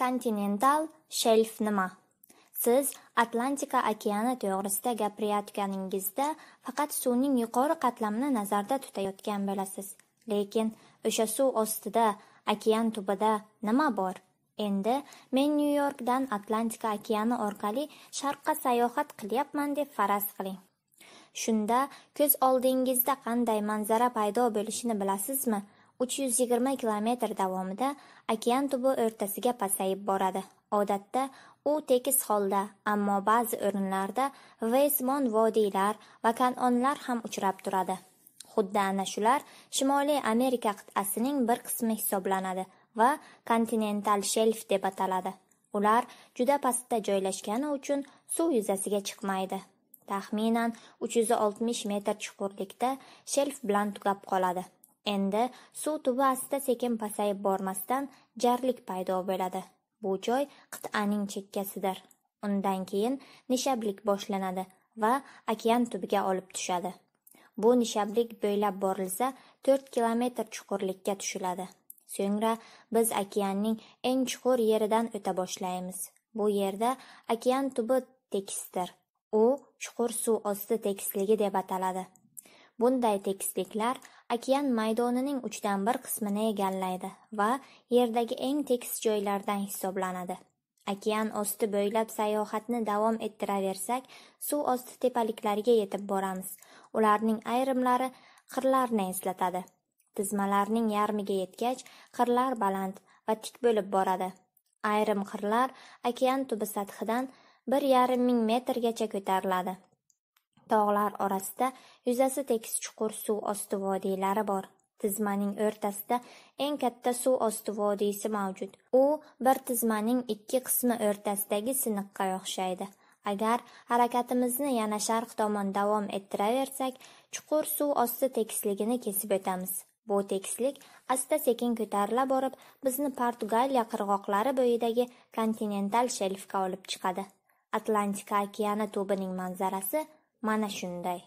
Kontinental shelf nima? Siz Atlantika okeani to'g'risida gapirayotganingizda faqat suvning yuqori qatlamini nazarda tutayotgan bo'lasiz. Lekin o'sha suv ostida, okean tubida nima bor? Endi men Nyu-Yorkdan Atlantika okeani orqali sharqqa sayohat qilyapman deb faraz qiling. Shunda ko'z oldingizda qanday manzara paydo bo'lishini bilasizmi? uch yuz yigirma kilometr davomida okean tubi o'rtasiga pasayib boradi odatda u tekis holda ammo ba'zi o'rinlarda veysmon vodiylar va kanonlar ham uchrab turadi xuddi ana shular shimoliy amerika qit'asining bir qismi hisoblanadi va kontinental shelf deb ataladi ular juda pastda joylashgani uchun suv yuzasiga chiqmaydi taxminan 360 metr chuqurlikda shelf bilan tugab qoladi Endi suv tubi asta-sekin pasayib bormasdan jarlik paydo bo'ladi. Bu joy qit'aning chekkasidir. Undan keyin nishablik boshlanadi va okean tubiga olib tushadi. Bu nishablik bo'ylab borilsa 4 kilometr chuqurlikka tushiladi. So'ngra biz okeanning eng chuqur yeridan o'ta boshlaymiz. Bu yerda okean tubi tekisdir. U chuqur suv osti tekisligi deb ataladi. Bunday tekisliklar okean maydonining uchdan bir qismini egallaydi va Yerdagi eng tekis joylardan hisoblanadi. Okean osti bo'ylab sayohatni davom ettiraversak, suv osti tepaliklariga yetib boramiz. Ularning ayrimlari qirlarni eslatadi. Tizmalarning yarmiga yetgach, qirlar baland va tik bo'lib boradi. Ayrim qirlar okean tubi sathidan 1,5 ming metrgacha ko'tariladi. tog'lar orasida yuzasi tekis chuqur suv osti vodiylari bor tizmaning o'rtasida eng katta suv osti vodiysi mavjud u bir tizmaning ikki qismi o'rtasidagi siniqqa o'xshaydi agar harakatimizni yana sharq tomon davom ettiraversak chuqur suv osti tekisligini kesib o'tamiz bu tekislik asta sekin ko'tarila borib bizni portugaliya qirg'oqlari bo'yidagi kontinental shelfga olib chiqadi atlantika okeani tubining manzarasi Mana shunday.